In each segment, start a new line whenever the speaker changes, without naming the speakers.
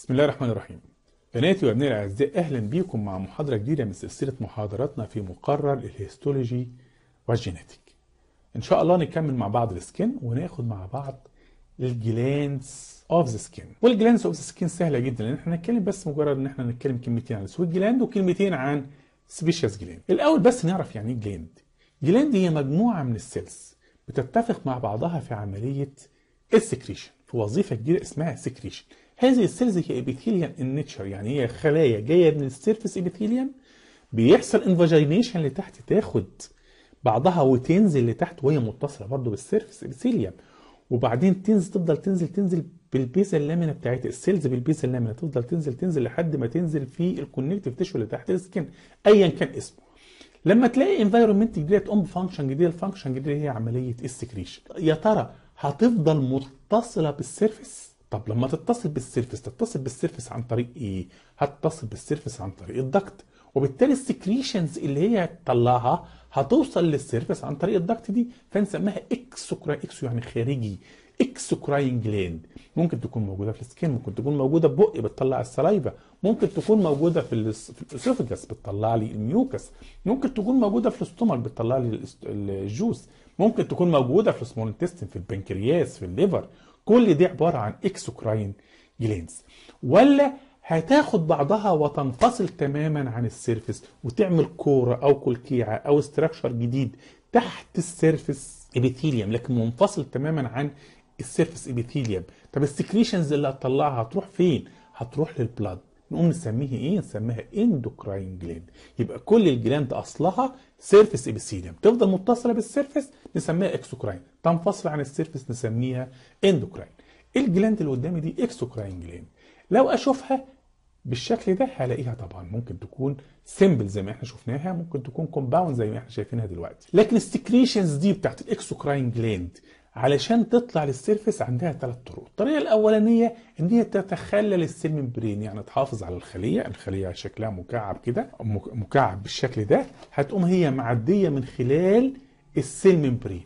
بسم الله الرحمن الرحيم بناتي وابنائي الاعزاء اهلا بيكم مع محاضره جديده من سلسله محاضراتنا في مقرر الهيستولوجي والجينيتيك ان شاء الله نكمل مع بعض السكن وناخد مع بعض الجلانس اوف ذا سكين والجلانس اوف ذا سكين سهله جدا لان احنا هنتكلم بس مجرد ان احنا هنتكلم كلمتين عن السويت جلاند وكلمتين عن سبيشيس جلاند الاول بس نعرف يعني ايه جلاند جلاند هي مجموعه من السيلز بتتفق مع بعضها في عمليه السكريشن في وظيفه جديده اسمها سكريشن هذه السيلز هي ابيثيليم ان نيتشر يعني هي خلايا جايه من السيرفس ابيثيليم بيحصل انفاجينيشن لتحت تاخد بعضها وتنزل لتحت وهي متصله برضه بالسيرفس ابيثيليم وبعدين تنزل تفضل تنزل تنزل بالبيزا اللامنه بتاعتها السيلز بالبيزا اللامنه تفضل تنزل تنزل لحد ما تنزل في الكونكتيف تيشو اللي تحت السكن ايا كان اسمه لما تلاقي انفايرمنت جديده تقوم بفانكشن جديده الفانكشن الجديده هي عمليه السكريشن يا ترى هتفضل متصله بالسيرفس طب لما تتصل بالسيرفس تتصل بالسيرفس عن طريق ايه؟ هتتصل بالسيرفس عن طريق الضغط وبالتالي السكريشنز اللي هي هتطلعها هتوصل للسيرفس عن طريق الضغط دي فنسميها اكسوكراين اكسو يعني خارجي اكسوكراين جلاند ممكن تكون موجوده في السكين ممكن تكون موجوده في بق بتطلع السلايفا ممكن تكون موجوده في الاسوفجاس بتطلع لي الميوكس ممكن تكون موجوده في الاستومك بتطلع لي الجوس ممكن تكون موجوده في السمول انتستين في البنكرياس في الليفر كل دي عبارة عن اكسوكراين جلينز ولا هتاخد بعضها وتنفصل تماما عن السيرفس وتعمل كورة او كلكيعة او استراكشر جديد تحت السيرفس ابيثيليوم لكن منفصل تماما عن السيرفس ابيثيليوم طب السكريشنز اللي هتطلعها هتروح فين هتروح للبلاد نقوم نسميه ايه نسميها اندوكراين جلاند يبقى كل الجلاند اصلها سيرفيس ابيثيليوم تفضل متصله بالسيرفيس نسميها اكسوكراين تنفصل عن السيرفيس نسميها اندوكراين الجلاند اللي قدامي دي اكسوكراين جلاند لو اشوفها بالشكل ده هلاقيها طبعا ممكن تكون سيمبل زي ما احنا شفناها ممكن تكون كومباوند زي ما احنا شايفينها دلوقتي لكن السكريشنز دي بتاعت الاكسوكراين جلاند علشان تطلع للسيرفس عندها ثلاث طرق الطريقه الاولانيه ان هي تتخلل السيل ميمبرين يعني تحافظ على الخليه الخليه شكلها مكعب كده مكعب بالشكل ده هتقوم هي معديه من خلال السيل ميمبرين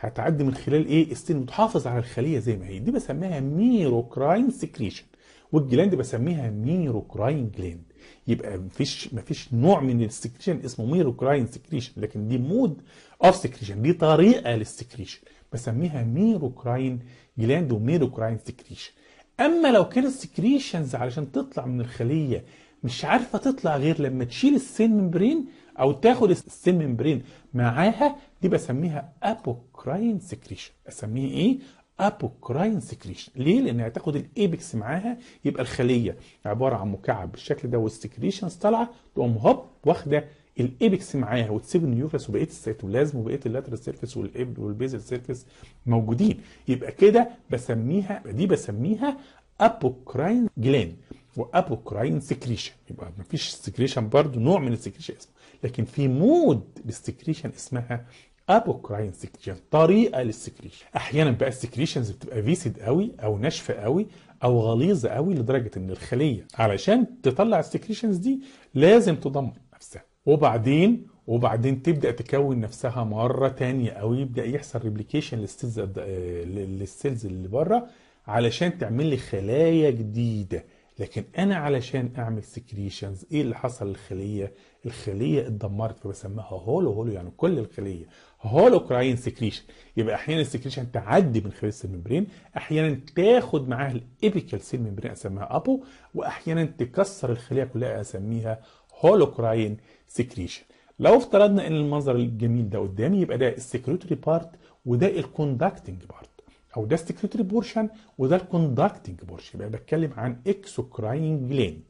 هتعدي من خلال ايه السيل وتحافظ على الخليه زي ما هي دي بسميها ميروكراين سكريشن والجلاند بسميها ميروكراين جلاند يبقى مفيش مفيش نوع من السكريشن اسمه ميروكراين سكريشن لكن دي مود اوف سكريشن دي طريقه للسكريشن بسميها ميروكراين جلاند وميروكراين سكريشن اما لو كان السكريشنز علشان تطلع من الخليه مش عارفه تطلع غير لما تشيل السيل ممبرين او تاخد السيل ممبرين معاها دي بسميها ابوكراين سكريشن اسميها ايه ابوكراين سكريشن ليه لان هتاخد الايبكس معاها يبقى الخليه عباره عن مكعب بالشكل ده والسكريشنز طالعه تقوم هوب واخده الايبكس معاها وتسيب النيوكلس وبقيه السيتوبلازم وبقيه اللاترال سيرفيس والابل والبيزل سيرفيس موجودين يبقى كده بسميها دي بسميها ابوكراين جلان وابوكراين سكريشن يبقى ما فيش سكريشن برضو نوع من السكريشن اسمه لكن في مود للسكريشن اسمها ابوكراين سكريشن طريقه للسكريشن احيانا بقى السكريشنز بتبقى فيسد قوي او ناشفه قوي او غليظه قوي لدرجه ان الخليه علشان تطلع السكريشنز دي لازم تضمر نفسها وبعدين وبعدين تبدا تكون نفسها مره ثانيه او يبدا يحصل ريبليكيشن للسيلز آه، للسيلز اللي بره علشان تعمل لي خلايا جديده لكن انا علشان اعمل سكريشنز ايه اللي حصل للخليه الخليه اتدمرت فبسميها هولو هولو يعني كل الخليه هولو كراين سكريشن يبقى احيانا السكريشن تعدي من خلال الممبرين احيانا تاخد معاها الابيكال سيل ممبرين اسميها ابو واحيانا تكسر الخليه كلها اسميها هولو كراين سكريشن لو افترضنا ان المنظر الجميل ده قدامي يبقى ده السكريتوري بارت وده الكوندكتنج بارت او ده السكريتوري بورشن وده الكوندكتنج بورشن يبقى بتكلم عن اكسوكراين جلاند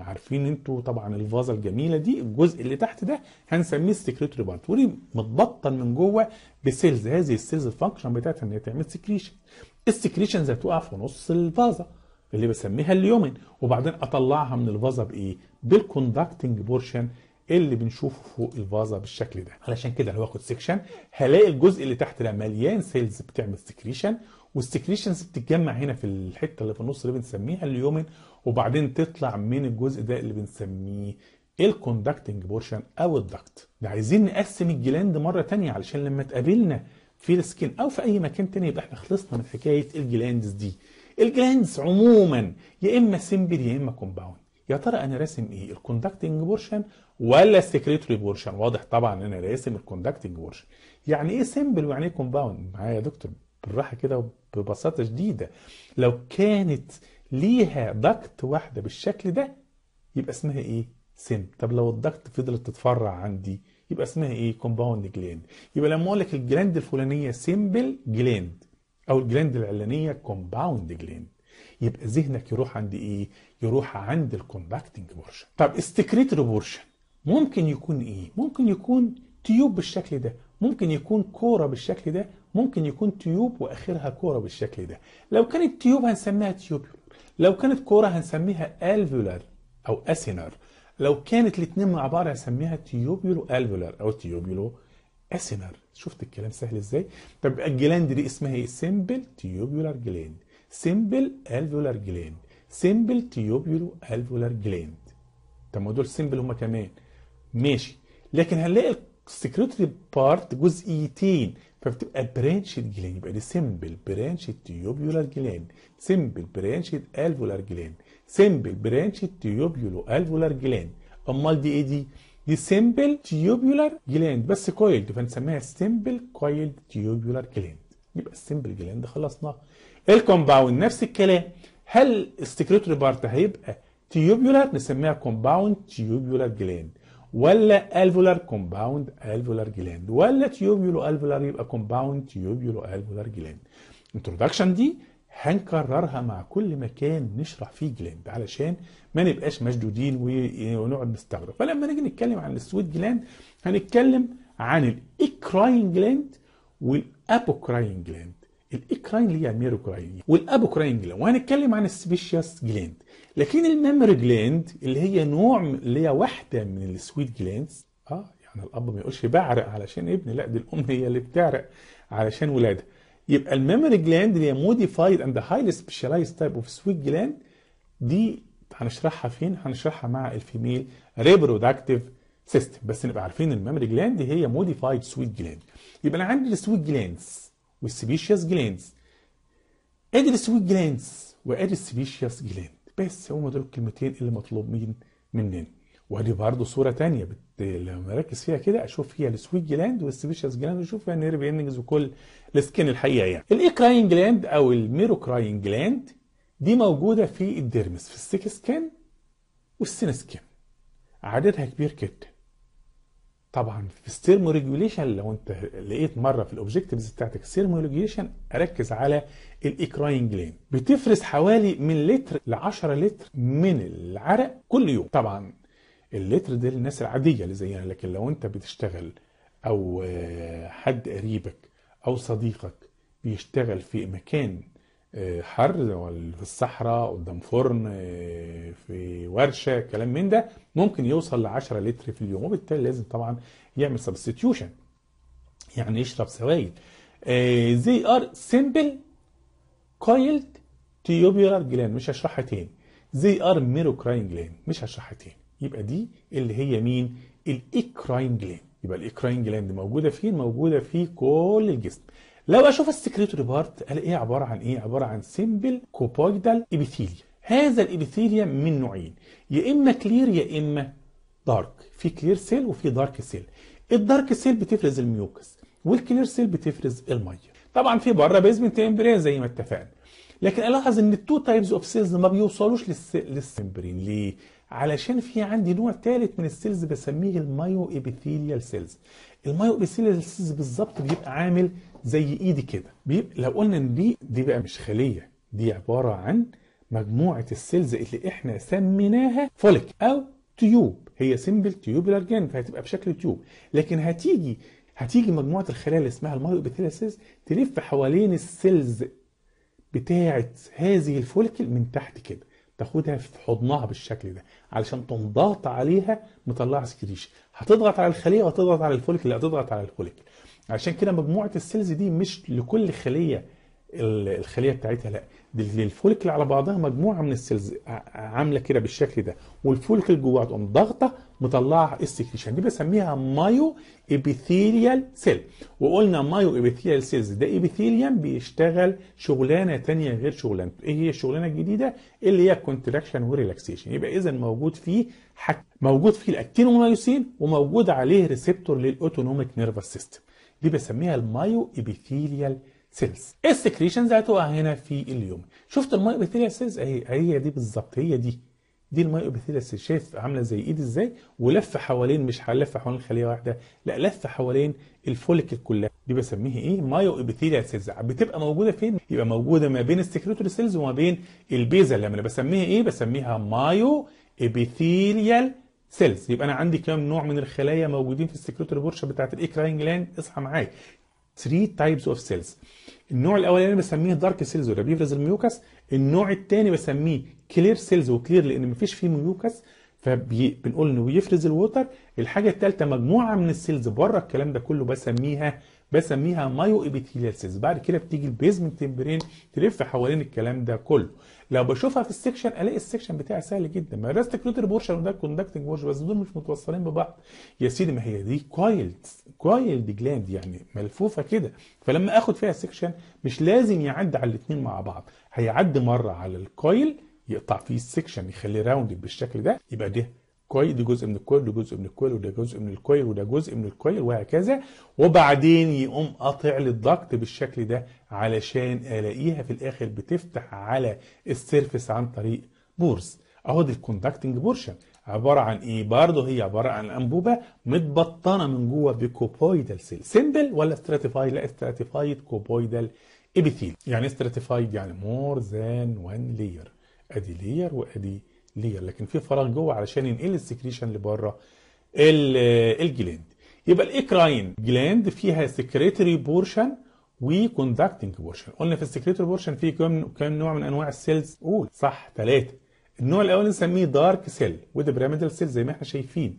عارفين انتوا طبعا الفازه الجميله دي الجزء اللي تحت ده هنسميه السكريتوري بارت ودي متبطن من جوه بسيلز هذه السيلز الفانكشن بتاعتها ان هي تعمل سكريشن السكريشنز هتقع في نص الفازه اللي بسميها اليومن وبعدين اطلعها من الفازه بايه؟ بالكوندكتنج بورشن إيه اللي بنشوفه فوق الفازه بالشكل ده علشان كده لو اخد سكشن هلاقي الجزء اللي تحت ده مليان سيلز بتعمل سكريشن والسكريشنز بتتجمع هنا في الحته اللي في النص اللي بنسميها اليومن وبعدين تطلع من الجزء ده اللي بنسميه الكوندكتنج بورشن او الدكت ده عايزين نقسم الجلاند مره تانية علشان لما تقابلنا في السكين او في اي مكان تاني يبقى احنا خلصنا من حكايه الجلاندز دي الجلاندز عموما يا اما سمبل يا اما كومباوند يا ترى انا راسم ايه الكوندكتنج بورشن ولا السكريتوري بورشن واضح طبعا ان انا راسم الكوندكتنج بورشن يعني ايه سيمبل ويعني ايه كومباوند معايا يا دكتور بالراحه كده وببساطه شديده لو كانت ليها ضغط واحده بالشكل ده يبقى اسمها ايه سم طب لو الضغط فضلت تتفرع عندي يبقى اسمها ايه كومباوند جلاند يبقى لما اقول لك الجلاند الفلانيه سيمبل جلاند او الجلاند العلانيه كومباوند جلاند يبقى ذهنك يروح عند ايه يروح عند الكونداكتنج بورشن طب استكريتري بورشن ممكن يكون ايه ممكن يكون تيوب بالشكل ده ممكن يكون كوره بالشكل ده ممكن يكون تيوب واخرها كوره بالشكل ده لو كانت تيوب هنسميها تيوبولر لو كانت كوره هنسميها الفيولار او اسينار. لو كانت الاثنين مع بعض هنسميها تيوبولو الفيولار او تيوبولو اسينر شفت الكلام سهل ازاي طب الجلاند دي اسمها ايه سيمبل تيوبيولار جلاند سيمبل الفيولار جلاند سيمبل تيوبولو الفيولار جلاند طب ما دول سيمبل هما كمان ماشي لكن هنلاقي السكريتري بارت جزئيتين فبتبقى برانشد جلان يبقى دي سمبل برانش تيوبيولار جلاند سمبل برانش الفولار جلاند سمبل برانش تيوبيولو الفولار جلاند امال دي ايه دي؟ دي سمبل تيوبيولار جلاند بس كويلد فنسميها سمبل كويلد تيوبيولار جلاند يبقى السمبل جلاند خلصناه الكومباوند نفس الكلام هل السكريتوري بارت هيبقى تيوبيولار نسميها كومباوند تيوبيولار جلاند ولا الفولار كومباوند الفولار جلاند ولا تيوبيولو الفولار يبقى كومباوند تيوبيولو الفولار جلاند الانترودكشن دي هنكررها مع كل مكان نشرح فيه جلاند علشان ما نبقاش مشدودين ونقعد نستغرب فلما نيجي نتكلم عن السويت جلاند هنتكلم عن الاكراين جلاند والابوكراين جلاند الاكراين اللي هي ميروكراين والابوكراين جلاند وهنتكلم عن السبيشياس جلاند لكن الميموري جلاند اللي هي نوع اللي هي واحده من السويت جلاندز اه يعني الاب ما يقولش بعرق علشان ابني لا دي الام هي اللي بتعرق علشان ولادها يبقى الميموري جلاند اللي هي موديفايد اند هايلي سبيشاليز تايب اوف سويت جلاند دي هنشرحها فين هنشرحها مع الفيميل ريبرودكتيف سيستم بس نبقى عارفين الميموري جلاند هي موديفايد سويت جلاند يبقى انا عندي السويت جلاندز والسبيشيس جلاندز ادي السويت جلاندز وادي السبيشيس جلاند بس هما دول الكلمتين اللي مطلوبين مننا وادي برضه صوره تانية بت... لما اركز فيها كده اشوف فيها السويت جلاند والسبيشيس جلاند واشوف فيها النيرف اندنجز وكل السكن الحقيقه يعني الايكراين جلاند او الميروكراين جلاند دي موجوده في الديرمس في السيك سكن والسين سكن. عددها كبير جدا طبعا في الثيرمو ريجوليشن لو انت لقيت مره في الاوبجكتيفز بتاعتك الثيرمو ريجوليشن ركز على الايكراين جلين بتفرز حوالي من لتر ل 10 لتر من العرق كل يوم طبعا اللتر ده للناس العاديه اللي زينا لكن لو انت بتشتغل او آه، حد قريبك او صديقك بيشتغل في مكان حر في الصحراء قدام فرن آه، في ورشه كلام من ده ممكن يوصل ل 10 لتر في اليوم وبالتالي لازم طبعا يعمل سبستيوشن يعني يشرب سوائل آه، زي ار سيمبل كويلد تيوبيولار جلاند مش هشرحها تاني زي ار ميروكراين جلاند مش هشرحها تاني يبقى دي اللي هي مين الاكراين جلاند يبقى الاكراين جلاند موجوده فين موجوده في كل الجسم لو اشوف السكريتوري بارت الاقي ايه عباره عن ايه عباره عن سيمبل كوبويدال ابيثيليا هذا الابيثيليا من نوعين يا اما كلير يا اما دارك في كلير سيل وفي دارك سيل الدارك سيل بتفرز الميوكس والكلير سيل بتفرز الميه طبعا في بره بيزمنت امبريا زي ما اتفقنا لكن الاحظ ان التو تايبز اوف سيلز ما بيوصلوش للسمبرين ليه علشان في عندي نوع ثالث من السيلز بسميه المايو ابيثيليال سيلز المايو ابيثيليال سيلز بالظبط بيبقى عامل زي ايدي كده بيبقى لو قلنا ان دي دي بقى مش خليه دي عباره عن مجموعه السيلز اللي احنا سميناها فوليك او تيوب هي سيمبل تيوب الارجان فهتبقى بشكل تيوب لكن هتيجي هتيجي مجموعه الخلايا اللي اسمها المايوبيثيلاسيس سيلز تلف حوالين السيلز بتاعه هذه الفوليكل من تحت كده تاخدها في حضنها بالشكل ده علشان تنضغط عليها مطلعه سكريش هتضغط على الخليه وهتضغط على الفوليكل هتضغط على الفوليكل عشان كده مجموعه السيلز دي مش لكل خليه الخليه بتاعتها لا دي الفوليكل على بعضها مجموعه من السيلز عامله كده بالشكل ده والفوليكل جواها تقوم ضاغطه مطلعه السكريشن دي بسميها مايو ابيثيريال سيل وقلنا مايو ابيثيريال سيلز ده ابيثيريوم بيشتغل شغلانه ثانيه غير شغلانته ايه هي الشغلانه الجديده اللي هي كونتراكشن وريلاكسيشن يبقى اذا موجود فيه حك... موجود فيه الاكتينومايوسين وموجود عليه ريسبتور للاوتونوميك نيرفس سيستم دي بسميها المايو ابيثيليال سيلز السكريشنز هتقع هنا في اليوم شفت المايو ابيثيليال سيلز اهي هي دي بالظبط هي دي دي المايو ابيثيليال سيلز شايف عامله زي ايد ازاي ولف حوالين مش هلف حوالين خليه واحده لا لف حوالين الفوليكل كلها دي بسميها ايه مايو ابيثيليال سيلز بتبقى موجوده فين يبقى موجوده ما بين السكريتوري سيلز وما بين البيزا اللي انا بسميها ايه بسميها مايو ابيثيليال سيلز يبقى انا عندي كام نوع من الخلايا موجودين في السكريتوري بورشه بتاعت الايكراين جلاند اصحى معايا 3 تايبس اوف سيلز النوع الاولاني بسميه دارك سيلز وده بيفرز الميوكس النوع الثاني بسميه كلير سيلز وكلير لان مفيش فيه ميوكس فبنقول انه بيفرز الووتر الحاجه الثالثه مجموعه من السيلز بره الكلام ده كله بسميها بسميها مايو ابيثيليال سيلز بعد كده بتيجي البيزمنت تمبرين تلف حوالين الكلام ده كله لو بشوفها في السكشن الاقي السكشن بتاعي سهل جدا ما ريست كلوتر بورشن وده كوندكتنج بورشن بس دول مش متوصلين ببعض يا سيدي ما هي دي كويلد كويلد جلاند يعني ملفوفه كده فلما اخد فيها سكشن مش لازم يعدي على الاثنين مع بعض هيعدي مره على الكويل يقطع فيه السكشن يخليه راوندد بالشكل ده يبقى ده كويل دي جزء من الكويل وده جزء من الكويل وده جزء من الكويل وده جزء من الكويل وهكذا وبعدين يقوم قاطع لي الضغط بالشكل ده علشان الاقيها في الاخر بتفتح على السيرفس عن طريق بورز اهو دي الكوندكتنج بورشن عباره عن ايه برضه هي عباره عن انبوبه متبطنه من جوه بكوبويدال سيل سيمبل ولا ستراتيفايد لا ستراتيفايد كوبويدال ابيثيل يعني ستراتيفايد يعني مور ذان وان لير ادي لير وادي ليه لكن في فراغ جوه علشان ينقل السكريشن لبره الجلاند يبقى الاكراين جلاند فيها سكريتري بورشن وكوندكتنج بورشن قلنا في السكريتري بورشن في كم كم نوع من انواع السيلز قول صح ثلاثه النوع الاول نسميه دارك سيل وده بيراميدال سيل زي ما احنا شايفين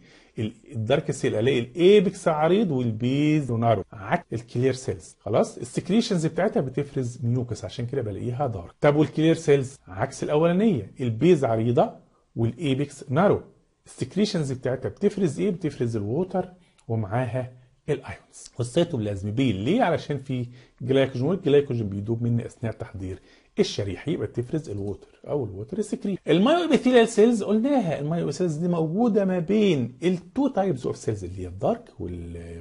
الدارك سيل الاقي الايبكس عريض والبيز نارو عكس الكلير سيلز خلاص السكريشنز بتاعتها بتفرز ميوكس عشان كده بلاقيها دارك طب والكلير سيلز عكس الاولانيه البيز عريضه والايبكس نارو السكريشنز بتاعتها بتفرز ايه بتفرز الووتر ومعاها الايونز والسيتوبلازم بيه ليه علشان في جلايكوجين والجلايكوجين بيدوب من اثناء تحضير الشريحه يبقى بتفرز الووتر او الووتر سكريت المايوبيثيليال سيلز قلناها المايوبيثيليال دي موجوده ما بين التو تايبس اوف سيلز اللي هي الدارك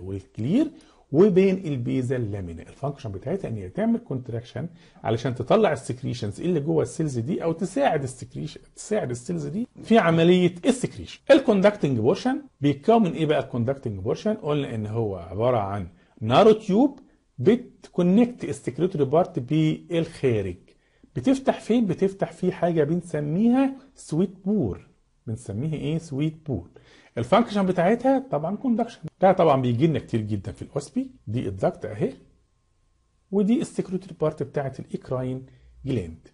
والكلير وبين البيزا لامينا الفانكشن بتاعتها ان هي تعمل كونتراكشن علشان تطلع السكريشنز اللي جوه السيلز دي او تساعد السكريشن تساعد السيلز دي في عمليه السكريشن الكوندكتنج بورشن بيتكون من ايه بقى الكوندكتنج بورشن قلنا ان هو عباره عن نارو تيوب بتكونكت السكريتوري بارت بالخارج بتفتح فين بتفتح في حاجه بنسميها سويت بور بنسميه ايه سويت بول الفانكشن بتاعتها طبعا كوندكشن ده طبعا بيجي لنا كتير جدا في الاوسبي دي الضغط اهي ودي السكريتري بارت بتاعت الايكراين جلاند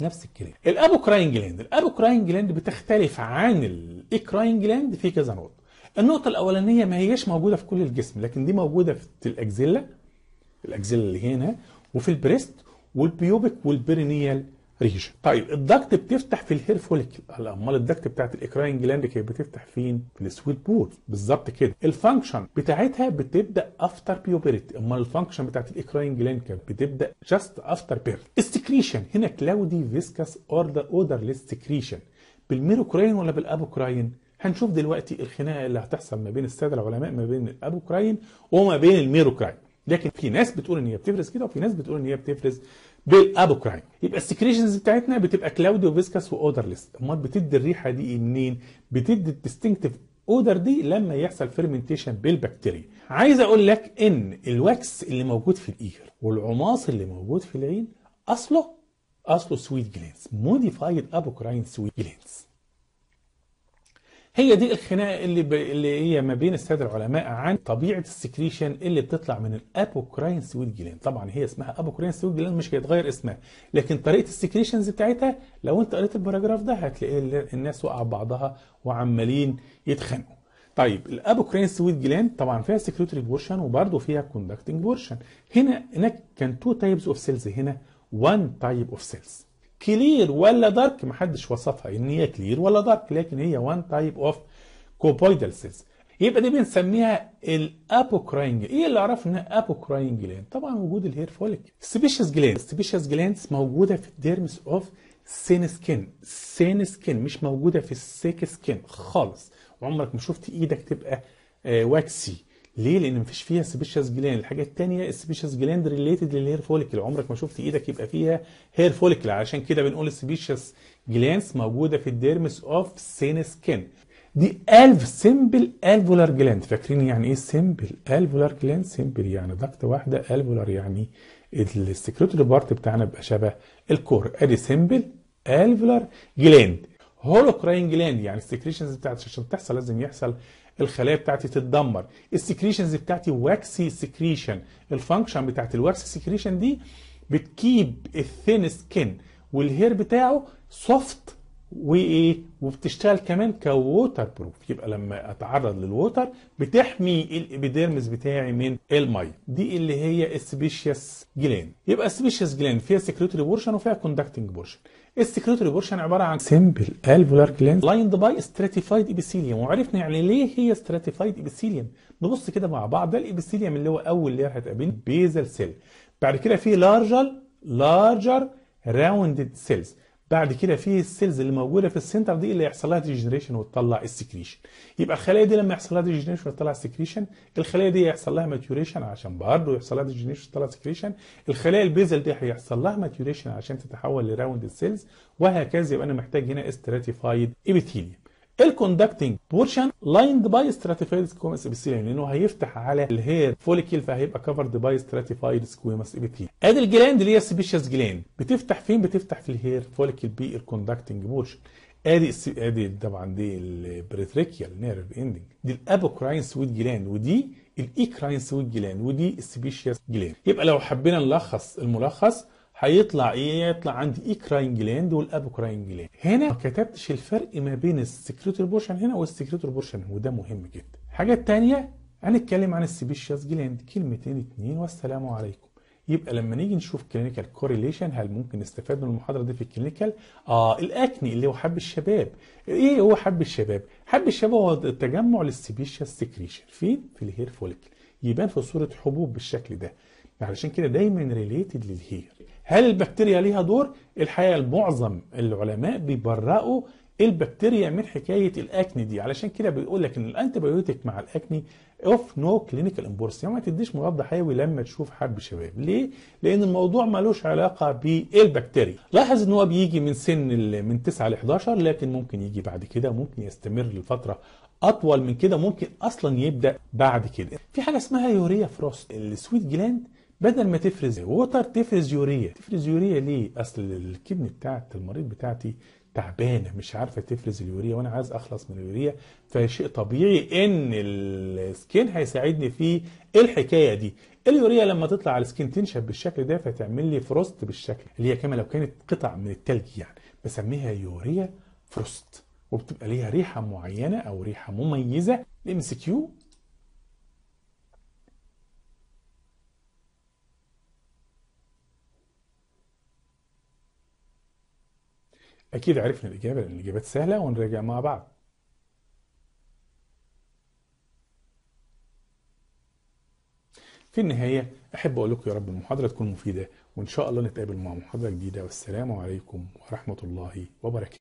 نفس الكلام الابوكراين جلاند الابوكراين جلاند بتختلف عن الايكراين جلاند في كذا نقطه النقطة الأولانية ما هياش موجودة في كل الجسم لكن دي موجودة في الأجزلة الأجزلة اللي هنا وفي البريست والبيوبك والبيرينيال ريجن طيب الدكت بتفتح في الهير فوليكل امال الدكت بتاعت الاكراين جلاند كانت بتفتح فين في السويت بورد بالظبط كده الفانكشن بتاعتها بتبدا افتر بيوبرتي امال الفانكشن بتاعت الاكراين جلاند كانت بتبدا جاست افتر بيرت السكريشن هنا كلاودي فيسكاس اوردر اودرليس سكريشن بالميروكراين ولا بالابوكراين هنشوف دلوقتي الخناقه اللي هتحصل ما بين الساده العلماء ما بين الابوكراين وما بين الميروكراين لكن في ناس بتقول ان هي بتفرز كده وفي ناس بتقول ان هي بتفرز بالابوكراين يبقى السكريشنز بتاعتنا بتبقى كلاودي وفيسكس واودرلس امال بتدي الريحه دي منين بتدي الديستنكتيف اودر دي لما يحصل فيرمنتيشن بالبكتيريا عايز اقول لك ان الواكس اللي موجود في الايجر والعماص اللي موجود في العين اصله اصله سويت جلينز موديفايد ابوكراين سويت جلينز هي دي الخناقه اللي ب... اللي هي ما بين الساده العلماء عن طبيعه السكريشن اللي بتطلع من الابوكراين سويت جلان طبعا هي اسمها ابوكراين سويت جلان مش هيتغير اسمها لكن طريقه السكريشنز بتاعتها لو انت قريت الباراجراف ده هتلاقي الناس واقعه بعضها وعمالين يتخانقوا طيب الابوكراين سويت جلاند طبعا فيها سكريتوري بورشن وبرضه فيها كوندكتنج بورشن هنا هناك كان تو تايبس اوف سيلز هنا وان تايب اوف سيلز كلير ولا دارك ما حدش وصفها ان هي كلير ولا دارك لكن هي وان تايب اوف كوبويدال سيلز يبقى دي بنسميها الابوكراين ايه اللي اعرفه ابوكراين جلاند طبعا وجود الهير فوليك سبيشيس جلاند سبيشيس جلاند موجوده في الديرمس اوف سين سكين سين سكين مش موجوده في السيك سكين خالص عمرك ما شفت ايدك تبقى واكسي آه، ليه؟ لان مفيش فيها سبيشس جلاند، الحاجه الثانيه السبيشس جلاند ريليتد للهير فوليكل، عمرك ما شفت ايدك يبقى فيها هير فوليكل عشان كده بنقول سبيشيس جلانس موجوده في الديرمس اوف سين سكين. دي الف سمبل الفولار جلاند، فاكرين يعني ايه سمبل الفولار جلاند؟ سمبل يعني ضغطه واحده الفولار يعني السكريتوري بارت بتاعنا بيبقى شبه الكور، ادي سمبل الفولار جلاند. هولوكراين جلاند يعني السكريشنز بتاعت عشان تحصل لازم يحصل الخلايا بتاعتي تتدمر السكريشنز بتاعتي واكسي سكريشن الفانكشن بتاعت الواكسي سكريشن دي بتكيب الثين سكين والهير بتاعه سوفت وايه وبتشتغل كمان كووتر بروف يبقى لما اتعرض للووتر بتحمي الابيديرمس بتاعي من الميه دي اللي هي السبيشيس جلان يبقى السبيشيس جلان فيها سكريتوري بورشن وفيها كوندكتنج بورشن السكريتوري بورشن عباره عن سمبل الفولار جلاند لايند باي ستراتيفايد ابيثيليوم وعرفنا يعني ليه هي ستراتيفايد ابيثيليوم نبص كده مع بعض ده الابيثيليوم اللي هو اول لير هتقابلني بيزل سيل بعد كده في لارجر لارجر راوندد سيلز بعد كده في السيلز اللي موجوده في السنتر دي اللي يحصل لها ديجنريشن وتطلع السكريشن يبقى الخلايا دي لما يحصل لها ديجنريشن وتطلع السكريشن الخلايا دي يحصل لها ماتوريشن عشان برضه يحصل لها ديجنريشن وتطلع سكريشن الخلايا البيزل دي هيحصل لها ماتوريشن عشان تتحول لراوند السيلز وهكذا يبقى انا محتاج هنا استراتيفايد ابيثيليوم الكوندكتنج بورشن لايند باي ستراتيفايد سكويمس ابيثيليوم لانه هيفتح على الهير فوليكيل فهيبقى كفرد باي ستراتيفايد سكويمس ابيثيليوم ادي الجلاند اللي هي سبيشيس جلاند بتفتح فين بتفتح في الهير فوليكيل بي الكوندكتنج بورشن ادي ادي طبعا دي البريتريكيال نيرف اندنج دي الابوكراين سويت جلاند ودي الايكراين سويت جلاند ودي السبيشيس جلاند يبقى لو حبينا نلخص الملخص هيطلع ايه يطلع عندي ايكراين جلاند والابوكراين جلاند هنا ما كتبتش الفرق ما بين السكريتور بورشن هنا والسكريتور بورشن وده مهم جدا الحاجه الثانيه هنتكلم عن السبيشيس جلاند كلمتين اتنين والسلام عليكم يبقى لما نيجي نشوف كلينيكال كوريليشن هل ممكن نستفاد من المحاضره دي في الكلينيكال اه الاكني اللي هو حب الشباب ايه هو حب الشباب حب الشباب هو تجمع للسبيشياس سكريشن فين في الهير فوليكل يبان في صوره حبوب بالشكل ده علشان كده دايما ريليتد للهير هل البكتيريا ليها دور؟ الحقيقه معظم العلماء بيبرأوا البكتيريا من حكايه الاكني دي علشان كده بيقول لك ان الانتيبيوتيك مع الاكني اوف نو كلينيكال امبورس يعني ما تديش مضاد حيوي لما تشوف حب شباب ليه لان الموضوع ملوش علاقه بالبكتيريا لاحظ ان هو بيجي من سن من 9 ل 11 لكن ممكن يجي بعد كده ممكن يستمر لفتره اطول من كده ممكن اصلا يبدا بعد كده في حاجه اسمها يوريا فروست السويت جلاند بدل ما تفرز ووتر تفرز يوريا تفرز يوريا ليه اصل الكبن بتاعت المريض بتاعتي تعبانه مش عارفه تفرز اليوريا وانا عايز اخلص من اليوريا فشيء طبيعي ان السكين هيساعدني في الحكايه دي اليوريا لما تطلع على السكين تنشف بالشكل ده فتعمل لي فروست بالشكل اللي هي كما لو كانت قطع من التلج يعني بسميها يوريا فروست وبتبقى ليها ريحه معينه او ريحه مميزه الام سي كيو أكيد عرفنا الإجابة لأن الإجابات سهلة ونراجع مع بعض في النهاية أحب أقول لكم يا رب المحاضرة تكون مفيدة وإن شاء الله نتقابل مع محاضرة جديدة والسلام عليكم ورحمة الله وبركاته